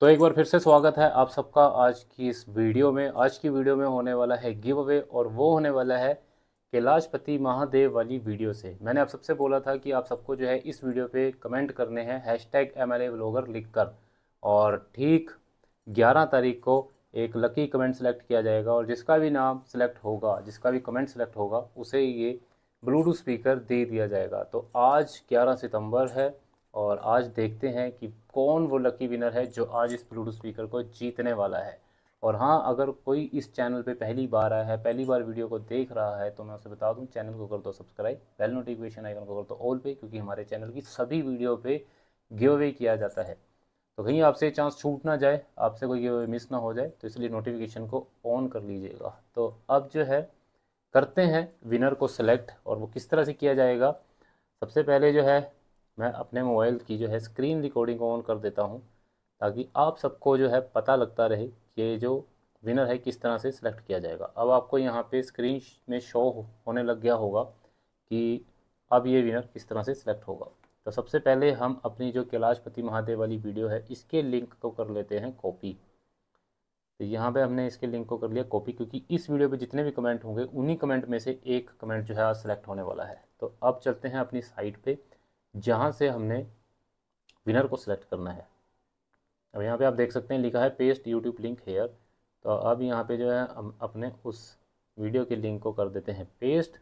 तो एक बार फिर से स्वागत है आप सबका आज की इस वीडियो में आज की वीडियो में होने वाला है गिव अवे और वो होने वाला है कैलाशपति महादेव वाली वीडियो से मैंने आप सबसे बोला था कि आप सबको जो है इस वीडियो पे कमेंट करने हैं hashtag M L blogger लिख कर और ठीक 11 तारीख को एक लकी कमेंट सेलेक्ट किया जाएगा और जिसका भी नाम सेलेक्ट होगा जिसका भी कमेंट सेलेक्ट होगा उसे ये ब्लूटूथ स्पीकर दे दिया जाएगा तो आज ग्यारह सितम्बर है और आज देखते हैं कि कौन वो लकी विनर है जो आज इस ब्लूटूथ स्पीकर को जीतने वाला है और हाँ अगर कोई इस चैनल पे पहली बार आया है पहली बार वीडियो को देख रहा है तो मैं उसे बता दूँ चैनल को कर दो सब्सक्राइब बेल नोटिफिकेशन आइकन को कर दो ऑल पे क्योंकि हमारे चैनल की सभी वीडियो पे गिव अवे किया जाता है तो कहीं आपसे चांस छूट ना जाए आपसे कोई गिव अवे मिस ना हो जाए तो इसलिए नोटिफिकेशन को ऑन कर लीजिएगा तो अब जो है करते हैं विनर को सेलेक्ट और वो किस तरह से किया जाएगा सबसे पहले जो है मैं अपने मोबाइल की जो है स्क्रीन रिकॉर्डिंग ऑन कर देता हूँ ताकि आप सबको जो है पता लगता रहे कि जो विनर है किस तरह से सिलेक्ट किया जाएगा अब आपको यहाँ पे स्क्रीन में शो होने लग गया होगा कि अब ये विनर किस तरह से सिलेक्ट होगा तो सबसे पहले हम अपनी जो कैलाशपति महादेव वाली वीडियो है इसके लिंक को तो कर लेते हैं कॉपी तो यहाँ पे हमने इसके लिंक को कर लिया कॉपी क्योंकि इस वीडियो पे जितने भी कमेंट होंगे उन्हीं कमेंट में से एक कमेंट जो है आज सेलेक्ट होने वाला है तो अब चलते हैं अपनी साइट पर जहाँ से हमने विनर को सिलेक्ट करना है अब यहाँ पे आप देख सकते हैं लिखा है पेस्ट यूट्यूब लिंक हेयर तो अब यहाँ पे जो है हम अपने उस वीडियो के लिंक को कर देते हैं पेस्ट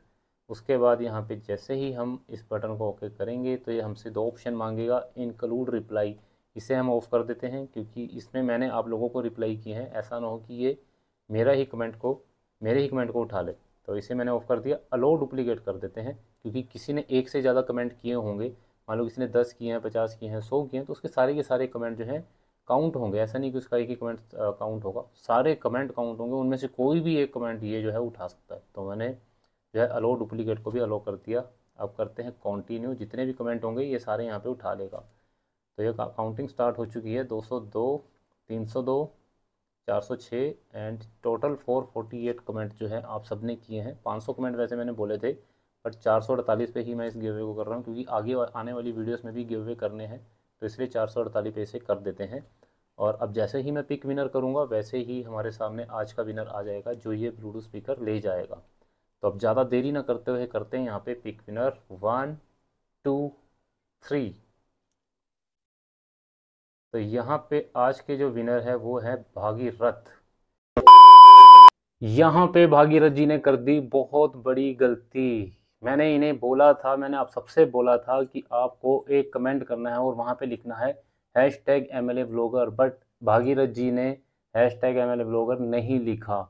उसके बाद यहाँ पे जैसे ही हम इस बटन को ओके करेंगे तो ये हमसे दो ऑप्शन मांगेगा इनकलूड रिप्लाई इसे हम ऑफ़ कर देते हैं क्योंकि इसमें मैंने आप लोगों को रिप्लाई किए हैं ऐसा ना हो कि ये मेरा ही कमेंट को मेरे ही कमेंट को उठा ले तो इसे मैंने ऑफ कर दिया अलो डुप्लीकेट कर देते हैं क्योंकि किसी ने एक से ज़्यादा कमेंट किए होंगे मान लो किसी ने दस किए हैं पचास किए हैं सौ किए हैं तो उसके सारे के सारे कमेंट जो हैं काउंट होंगे ऐसा नहीं कि उसका एक ही कमेंट काउंट होगा सारे कमेंट काउंट होंगे उनमें से कोई भी एक कमेंट ये जो है उठा सकता है तो मैंने जो है अलो डुप्लीकेट को भी अलो कर दिया अब करते हैं कॉन्टिन्यू जितने भी कमेंट होंगे ये सारे यहाँ पर उठा लेगा तो ये काउंटिंग स्टार्ट हो चुकी है सौ दो 406 एंड टोटल 448 कमेंट जो है आप सबने किए हैं 500 कमेंट वैसे मैंने बोले थे बट चार पे ही मैं इस गिवे को कर रहा हूँ क्योंकि आगे आने वाली वीडियोस में भी गिवे करने हैं तो इसलिए चार पे इसे कर देते हैं और अब जैसे ही मैं पिक विनर करूँगा वैसे ही हमारे सामने आज का विनर आ जाएगा जो ये ब्लूटूथ स्पीकर ले जाएगा तो अब ज़्यादा देरी ना करते हुए करते हैं यहाँ पर pick winner one two three तो यहाँ पे आज के जो विनर है वो है भागीरथ यहाँ पे भागीरथ जी ने कर दी बहुत बड़ी गलती मैंने इन्हें बोला था मैंने आप सबसे बोला था कि आपको एक कमेंट करना है और वहाँ पे लिखना है hashtag M L A blogger but Bhagirath ji ने hashtag M L A blogger नहीं लिखा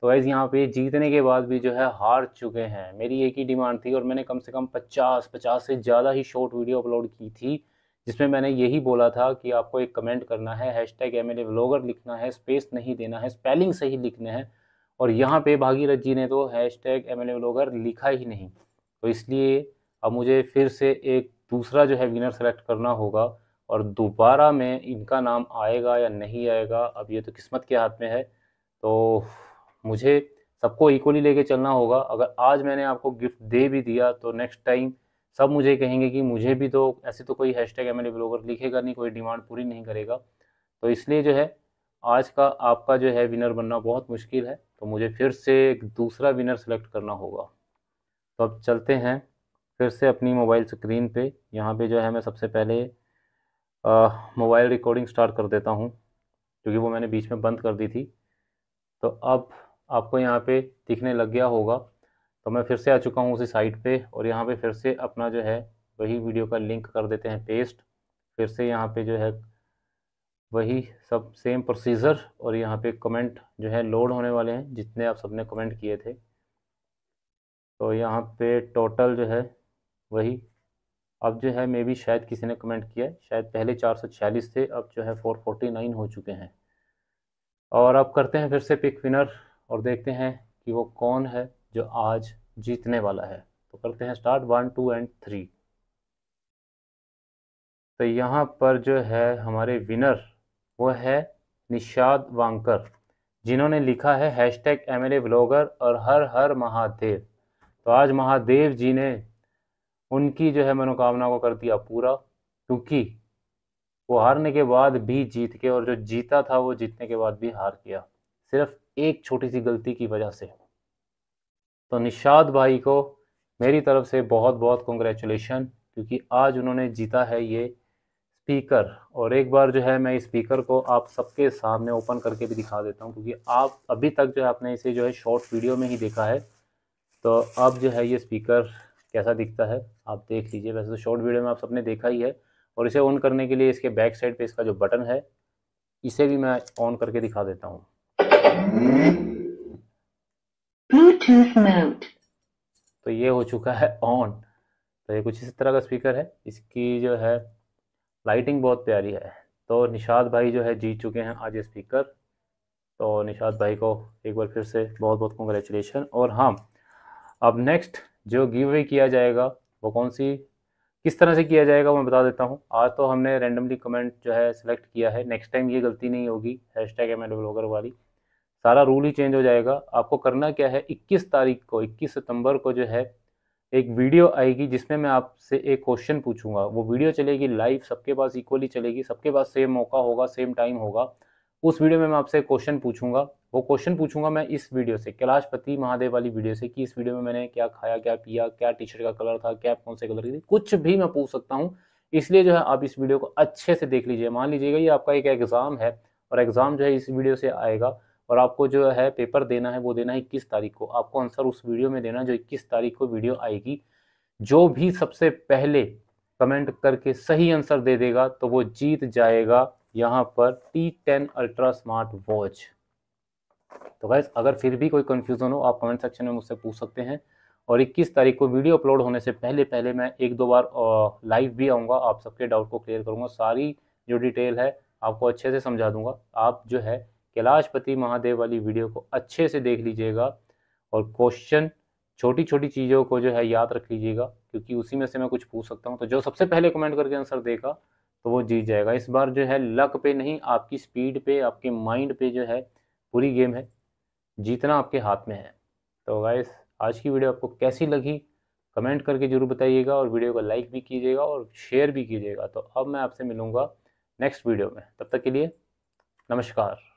तो वैसे यहाँ पे जीतने के बाद भी जो है हार चुके हैं मेरी एक ही डिमांड थी और मैंने कम से कम पचास पचास से ज़्यादा ही शॉर्ट वीडियो अपलोड की थी जिसमें मैंने यही बोला था कि आपको एक कमेंट करना है hashtag M L vlogger लिखना है स्पेस नहीं देना है स्पेलिंग सही लिखना है और यहाँ पे भागीरथ जी ने तो hashtag M L vlogger लिखा ही नहीं तो इसलिए अब मुझे फिर से एक दूसरा जो है विनर सेलेक्ट करना होगा और दोबारा में इनका नाम आएगा या नहीं आएगा अब ये तो किस्मत के हाथ में है तो मुझे सबको इक्वली लेके चलना होगा अगर आज मैंने आपको गिफ्ट दे भी दिया तो नेक्स्ट टाइम सब मुझे कहेंगे कि मुझे भी तो ऐसे तो कोई हैश टैग एम ब्लॉगर लिखेगा नहीं कोई डिमांड पूरी नहीं करेगा तो इसलिए जो है आज का आपका जो है विनर बनना बहुत मुश्किल है तो मुझे फिर से एक दूसरा विनर सेलेक्ट करना होगा तो अब चलते हैं फिर से अपनी मोबाइल स्क्रीन पे यहाँ पे जो है मैं सबसे पहले मोबाइल रिकॉर्डिंग स्टार्ट कर देता हूँ क्योंकि वो मैंने बीच में बंद कर दी थी तो अब आपको यहाँ पे दिखने लग गया होगा तो मैं फिर से आ चुका हूँ उसी साइट पे और यहाँ पे फिर से अपना जो है वही वीडियो का लिंक कर देते हैं पेस्ट फिर से यहाँ पे जो है वही सब सेम प्रोसीजर और यहाँ पे कमेंट जो है लोड होने वाले हैं जितने आप सबने कमेंट किए थे तो यहाँ पे टोटल जो है वही अब जो है मे बी शायद किसी ने कमेंट किया शायद पहले चार सौ छियालीस थे अब जो है फोर फोर्टी नाइन हो चुके हैं और अब करते हैं फिर से पिक विनर और देखते हैं कि वो कौन है जो आज जीतने वाला है तो करते हैं start one two and three तो यहाँ पर जो है हमारे विनर वो है निषाद वांकर जिन्होंने लिखा है hashtag M L blogger और हर हर महादेव तो आज महादेव जी ने उनकी जो है मनोकामना को कर दिया पूरा क्योंकि वो हारने के बाद भी जीत के और जो जीता था वो जीतने के बाद भी हार गया सिर्फ एक छोटी सी गलती की वजह से तो निषाद भाई को मेरी तरफ से बहुत बहुत कॉन्ग्रेचुलेशन क्योंकि आज उन्होंने जीता है ये स्पीकर और एक बार जो है मैं इस स्पीकर को आप सबके सामने ओपन करके भी दिखा देता हूँ क्योंकि आप अभी तक जो है आपने इसे जो है शॉर्ट वीडियो में ही देखा है तो अब जो है ये स्पीकर कैसा दिखता है आप देख लीजिए वैसे तो शॉर्ट वीडियो में आप सबने देखा ही है और इसे ऑन करने के लिए इसके बैक साइड पे इसका जो बटन है इसे भी मैं ऑन करके दिखा देता हूँ ब्लूटूथ मोड तो ये हो चुका है ऑन तो ये कुछ इस तरह का स्पीकर है इसकी जो है लाइटिंग बहुत प्यारी है तो निषाद भाई जो है जीत चुके हैं आज ये स्पीकर तो निषाद भाई को एक बार फिर से बहुत बहुत कॉन्ग्रेचुलेशन और हाँ अब नेक्स्ट जो गिव अवे किया जाएगा वो कौन सी किस तरह से किया जाएगा मैं बता देता हूँ आज तो हमने रेंडमली कमेंट जो है सिलेक्ट किया है नेक्स्ट टाइम ये गलती नहीं होगी हैश टैग एम एल वाली सारा रूल ही चेंज हो जाएगा आपको करना क्या है 21 तारीख को 21 सितंबर को जो है एक वीडियो आएगी जिसमें मैं आपसे एक क्वेश्चन पूछूंगा वो वीडियो चलेगी लाइव सबके पास इक्वली चलेगी सबके पास सेम मौका होगा सेम टाइम होगा उस वीडियो में मैं आपसे क्वेश्चन पूछूंगा वो क्वेश्चन पूछूंगा मैं इस वीडियो से कैलाशपति महादेव वाली वीडियो से कि इस वीडियो में मैंने क्या खाया क्या पिया क्या टी शर्ट का कलर था क्या कौन से कलर की थी कुछ भी मैं पूछ सकता हूँ इसलिए जो है आप इस वीडियो को अच्छे से देख लीजिए मान लीजिएगा ये आपका एक एग्ज़ाम है और एग्ज़ाम जो है इस वीडियो से आएगा और आपको जो है पेपर देना है वो देना है इक्कीस तारीख को आपको आंसर उस वीडियो में देना है जो इक्कीस तारीख को वीडियो आएगी जो भी सबसे पहले कमेंट करके सही आंसर दे देगा तो वो जीत जाएगा यहाँ पर T ten ultra smart watch तो गैस अगर फिर भी कोई कन्फ्यूज़न हो आप कमेंट सेक्शन में मुझसे पूछ सकते हैं और 21 तारीख को वीडियो अपलोड होने से पहले पहले मैं एक दो बार लाइव भी आऊँगा आप सबके डाउट को क्लियर करूँगा सारी जो डिटेल है आपको अच्छे से समझा दूंगा आप जो है कैलाशपति महादेव वाली वीडियो को अच्छे से देख लीजिएगा और क्वेश्चन छोटी छोटी चीज़ों को जो है याद रख लीजिएगा क्योंकि उसी में से मैं कुछ पूछ सकता हूँ तो जो सबसे पहले कमेंट करके आंसर देगा तो वो जीत जाएगा इस बार जो है लक पे नहीं आपकी स्पीड पे आपके माइंड पे जो है पूरी गेम है जीतना आपके हाथ में है तो गाइस आज की वीडियो आपको कैसी लगी कमेंट करके जरूर बताइएगा और वीडियो को लाइक भी कीजिएगा और शेयर भी कीजिएगा तो अब मैं आपसे मिलूँगा नेक्स्ट वीडियो में तब तक के लिए नमस्कार